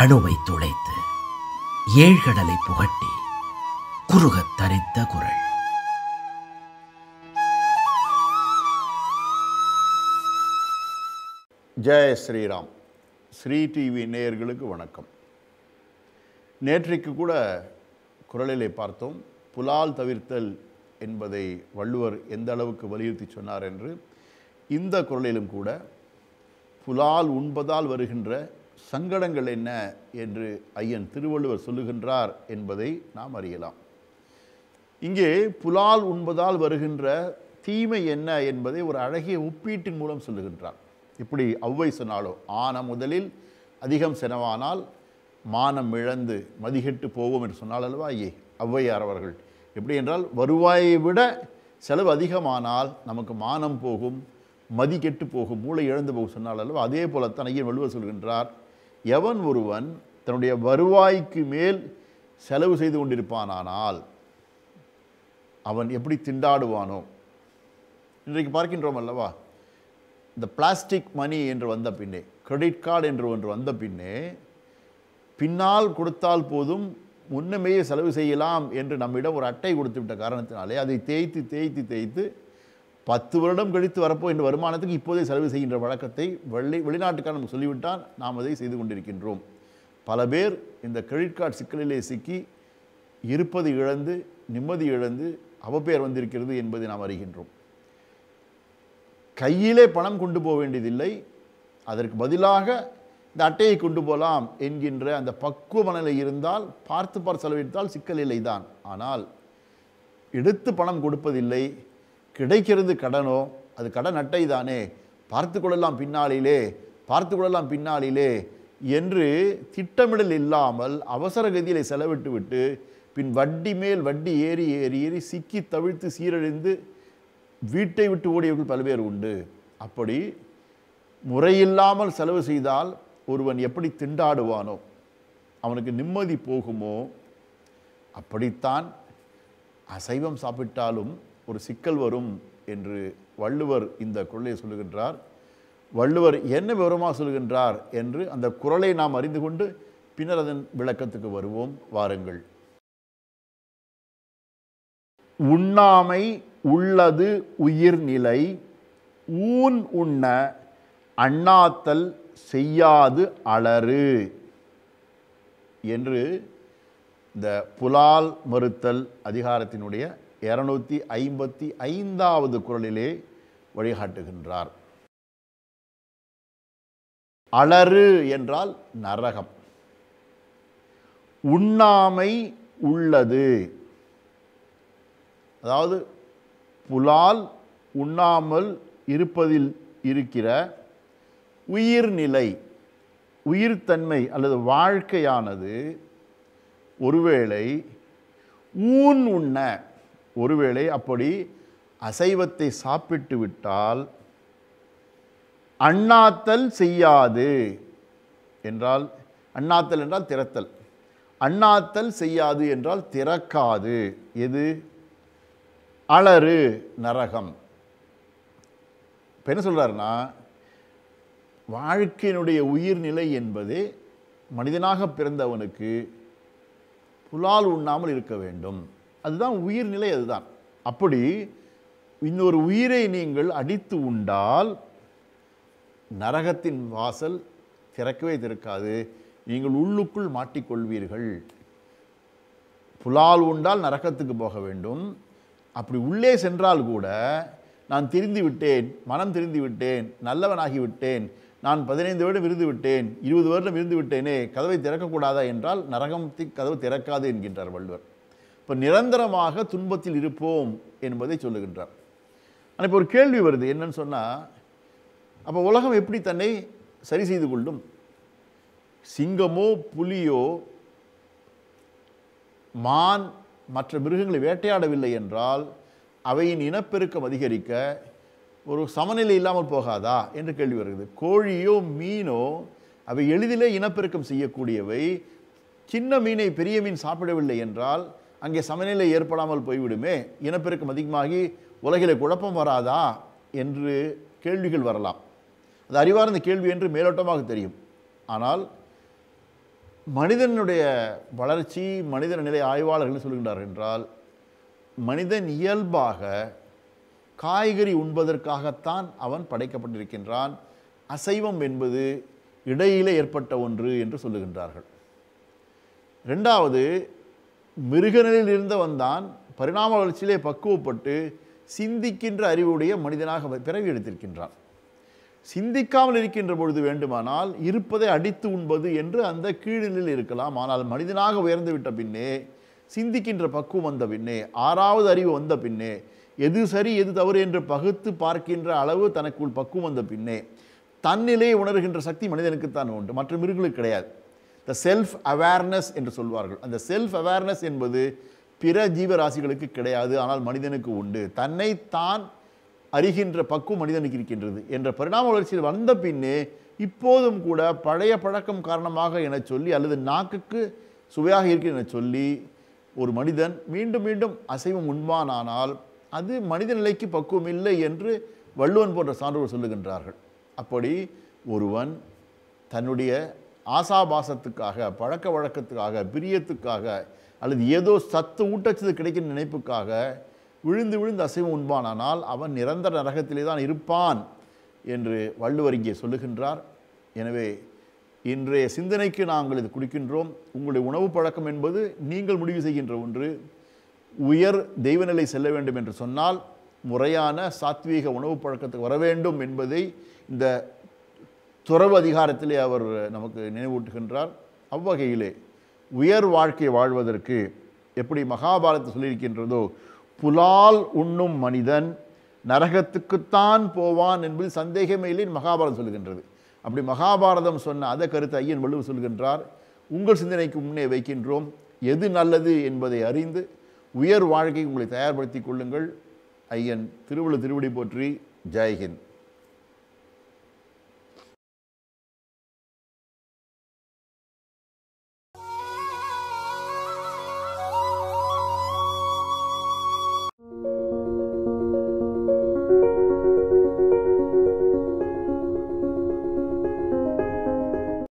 அணுவை துளைத்து ஏழ்கடலை புகட்டி குறுகத் தரித்த குரல் ஜெய ஸ்ரீராம் ஸ்ரீ டிவி நேயர்களுக்கு வணக்கம் நேற்றைக்கு கூட குரலிலே பார்த்தோம் புலால் தவிர்த்தல் என்பதை வள்ளுவர் எந்த அளவுக்கு வலியுறுத்தி சொன்னார் என்று இந்த குரலிலும் கூட புலால் உண்பதால் வருகின்ற சங்கடங்கள் என்ன என்று ஐயன் திருவள்ளுவர் சொல்லுகின்றார் என்பதை நாம் அறியலாம் இங்கே புலால் உண்பதால் வருகின்ற தீமை என்ன என்பதை ஒரு அழகிய ஒப்பீட்டின் மூலம் சொல்லுகின்றார் இப்படி அவ்வை சொன்னாலோ ஆன முதலில் அதிகம் செனவானால் மானம் இழந்து மதிகெட்டு போவோம் என்று சொன்னால் அல்லவா ஐயே ஔவையார் அவர்கள் எப்படி என்றால் வருவாயை விட செலவு அதிகமானால் நமக்கு மானம் போகும் மதி கெட்டு போகும் மூளை இழந்து போகும் சொன்னால் அல்லவா அதே போலத்தான் ஐயன் வள்ளுவர் சொல்கின்றார் எவன் ஒருவன் தன்னுடைய வருவாய்க்கு மேல் செலவு செய்து கொண்டிருப்பானானால் அவன் எப்படி திண்டாடுவானோ இன்றைக்கு பார்க்கின்றோம் அல்லவா இந்த பிளாஸ்டிக் மணி என்று வந்த பின்னே கிரெடிட் கார்டு என்று ஒன்று வந்த பின்னே பின்னால் கொடுத்தால் போதும் முன்னமேயே செலவு செய்யலாம் என்று நம்மிடம் ஒரு அட்டை கொடுத்து விட்ட காரணத்தினாலே அதை தேய்த்து தேய்த்து தேய்த்து பத்து வருடம் கழித்து வரப்போ என்ற வருமானத்துக்கு இப்போதே செலவு செய்கின்ற வழக்கத்தை வெள்ளை வெளிநாட்டுக்காக நம்ம சொல்லிவிட்டால் நாம் அதை செய்து கொண்டிருக்கின்றோம் பல பேர் இந்த கிரெடிட் கார்டு சிக்கலிலே சிக்கி இருப்பது இழந்து நிம்மதி இழந்து அவப்பெயர் வந்திருக்கிறது என்பதை நாம் அறிகின்றோம் கையிலே பணம் கொண்டு போக வேண்டியதில்லை அதற்கு பதிலாக இந்த அட்டையை கொண்டு போகலாம் என்கின்ற அந்த பக்குவ மனநிலை இருந்தால் பார்த்து பார்த்து செலவிட்டால் சிக்கல் இல்லைதான் தான் ஆனால் எடுத்து பணம் கொடுப்பதில்லை கிடைக்கிறது கடனோ அது கடன் அட்டை தானே பார்த்து கொள்ளலாம் பின்னாளிலே பார்த்து கொள்ளலாம் பின்னாளிலே என்று திட்டமிடல் இல்லாமல் அவசர கதியில் செலவிட்டு விட்டு பின் வட்டி மேல் வட்டி ஏறி ஏறி ஏறி சிக்கி தவிழ்த்து சீரழிந்து வீட்டை விட்டு ஓடியவர்கள் பல்வேறு உண்டு அப்படி முறையில்லாமல் செலவு செய்தால் ஒருவன் எப்படி திண்டாடுவானோ அவனுக்கு நிம்மதி போகுமோ அப்படித்தான் அசைவம் சாப்பிட்டாலும் ஒரு சிக்கல் வரும் என்று வள்ளுவர் இந்த குரலை சொல்லுகின்றார் வள்ளுவர் என்ன விவரமாக சொல்கின்றார் என்று அந்த குரலை நாம் அறிந்து கொண்டு பின்னர் அதன் விளக்கத்துக்கு வருவோம் வாருங்கள் உண்ணாமை உள்ளது உயிர்நிலை ஊன் உண்ண அண்ணாத்தல் செய்யாது அலறு என்று இந்த புலால் மறுத்தல் அதிகாரத்தினுடைய இரநூத்தி ஐம்பத்தி ஐந்தாவது குரலிலே வழிகாட்டுகின்றார் அலறு என்றால் நரகம் உண்ணாமை உள்ளது அதாவது புலால் உண்ணாமல் இருப்பதில் இருக்கிற உயிர்நிலை உயிர்த்தன்மை அல்லது வாழ்க்கையானது ஒருவேளை ஊன் உண்ண ஒருவேளை அப்படி அசைவத்தை சாப்பிட்டு விட்டால் அண்ணாத்தல் செய்யாது என்றால் அண்ணாத்தல் என்றால் திறத்தல் அண்ணாத்தல் செய்யாது என்றால் திறக்காது எது அலறு நரகம் இப்போ என்ன சொல்கிறாருன்னா வாழ்க்கையினுடைய உயிர்நிலை என்பது மனிதனாக பிறந்தவனுக்கு புலால் உண்ணாமல் இருக்க வேண்டும் அதுதான் உயிர்நிலை அதுதான் அப்படி இன்னொரு உயிரை நீங்கள் அடித்து உண்டால் நரகத்தின் வாசல் திறக்கவே திறக்காது நீங்கள் உள்ளுக்குள் மாட்டிக்கொள்வீர்கள் புலால் உண்டால் நரகத்துக்கு போக வேண்டும் அப்படி உள்ளே சென்றால் கூட நான் திரிந்து விட்டேன் மனம் திரிந்து விட்டேன் நல்லவனாகி விட்டேன் நான் பதினைந்து வருடம் இருந்து விட்டேன் இருபது வருடம் இருந்து விட்டேனே கதவை திறக்கக்கூடாதா என்றால் நரகத்தின் கதவு திறக்காது என்கின்றார் வள்ளுவர் இப்போ நிரந்தரமாக துன்பத்தில் இருப்போம் என்பதை சொல்லுகின்றார் ஆனால் இப்போ ஒரு கேள்வி வருது என்னன்னு சொன்னால் அப்போ உலகம் எப்படி தன்னை சரி செய்து கொள்ளும் சிங்கமோ புலியோ மான் மற்ற மிருகங்களை வேட்டையாடவில்லை என்றால் அவையின் இனப்பெருக்கம் அதிகரிக்க ஒரு சமநிலை இல்லாமல் போகாதா என்று கேள்வி வருகிறது கோழியோ மீனோ அவை எளிதிலே இனப்பெருக்கம் செய்யக்கூடியவை சின்ன மீனை பெரிய மீன் சாப்பிடவில்லை என்றால் அங்கே சமநிலை ஏற்படாமல் போய்விடுமே இனப்பெருக்கம் அதிகமாகி உலகிலே குழப்பம் வராதா என்று கேள்விகள் வரலாம் அது அறிவார்ந்த கேள்வி என்று மேலோட்டமாக தெரியும் ஆனால் மனிதனுடைய வளர்ச்சி மனித நிலை ஆய்வாளர்கள் சொல்கின்றார் என்றால் மனிதன் இயல்பாக காய்கறி உண்பதற்காகத்தான் அவன் படைக்கப்பட்டிருக்கின்றான் அசைவம் என்பது இடையிலே ஏற்பட்ட ஒன்று என்று சொல்லுகின்றார்கள் ரெண்டாவது மிருகநிலையில் இருந்தவன் தான் பரிணாம வளர்ச்சியிலே பக்குவப்பட்டு சிந்திக்கின்ற அறிவுடைய மனிதனாக பிறவி எடுத்திருக்கின்றான் சிந்திக்காமல் இருக்கின்ற பொழுது வேண்டுமானால் இருப்பதை அடித்து உண்பது என்று அந்த கீழில் இருக்கலாம் ஆனால் மனிதனாக உயர்ந்து விட்ட பின்னே சிந்திக்கின்ற பக்குவம் வந்த பின்னே ஆறாவது அறிவு வந்த பின்னே எது சரி எது தவறு என்று பகுத்து பார்க்கின்ற அளவு தனக்குள் பக்குவம் வந்த பின்னே தன்னிலே உணர்கின்ற சக்தி மனிதனுக்குத்தான் உண்டு மற்ற மிருகங்களுக்கு கிடையாது த செல்ஃப் அவேர்னஸ் என்று சொல்வார்கள் அந்த செல்ஃப் அவேர்னஸ் என்பது பிற ஜீவராசிகளுக்கு கிடையாது ஆனால் மனிதனுக்கு உண்டு தன்னை தான் அறிகின்ற பக்குவம் மனிதனுக்கு இருக்கின்றது என்ற பரிணாம வளர்ச்சியில் வந்த பின்னே இப்போதும் கூட பழைய பழக்கம் காரணமாக என சொல்லி அல்லது நாக்குக்கு சுவையாக இருக்கு என சொல்லி ஒரு மனிதன் மீண்டும் மீண்டும் அசைவம் உண்பானானால் அது மனித நிலைக்கு பக்குவம் இல்லை என்று வள்ளுவன் போன்ற சான்றோர் சொல்லுகின்றார்கள் அப்படி ஒருவன் தன்னுடைய ஆசாபாசத்துக்காக பழக்க வழக்கத்துக்காக பிரியத்துக்காக அல்லது ஏதோ சத்து ஊட்டச்சத்து கிடைக்கிற நினைப்புக்காக விழுந்து விழுந்து அசைவம் உண்பானானால் அவன் நிரந்தர நரகத்திலே தான் இருப்பான் என்று வள்ளுவர் இங்கே சொல்லுகின்றார் எனவே இன்றைய சிந்தனைக்கு நாங்கள் இது குடிக்கின்றோம் உங்களுடைய உணவு பழக்கம் என்பது நீங்கள் முடிவு செய்கின்ற ஒன்று உயர் தெய்வநிலை செல்ல வேண்டும் என்று சொன்னால் முறையான சாத்வீக உணவு பழக்கத்துக்கு வர வேண்டும் என்பதை இந்த துறவு அதிகாரத்திலே அவர் நமக்கு நினைவூட்டுகின்றார் அவ்வகையிலே உயர் வாழ்க்கை வாழ்வதற்கு எப்படி மகாபாரதம் சொல்லியிருக்கின்றதோ புலால் உண்ணும் மனிதன் நரகத்துக்குத்தான் போவான் என்பது சந்தேகமே இல்லைன்னு மகாபாரதம் சொல்லுகின்றது அப்படி மகாபாரதம் சொன்ன அதை கருத்தை ஐயன் வலுவு சொல்கின்றார் உங்கள் சிந்தனைக்கு முன்னே வைக்கின்றோம் எது நல்லது என்பதை அறிந்து உயர் வாழ்க்கை உங்களை தயார்படுத்தி கொள்ளுங்கள் ஐயன் திருவள்ளுவர் திருவடி போற்றி ஜெய்ஹிந்த்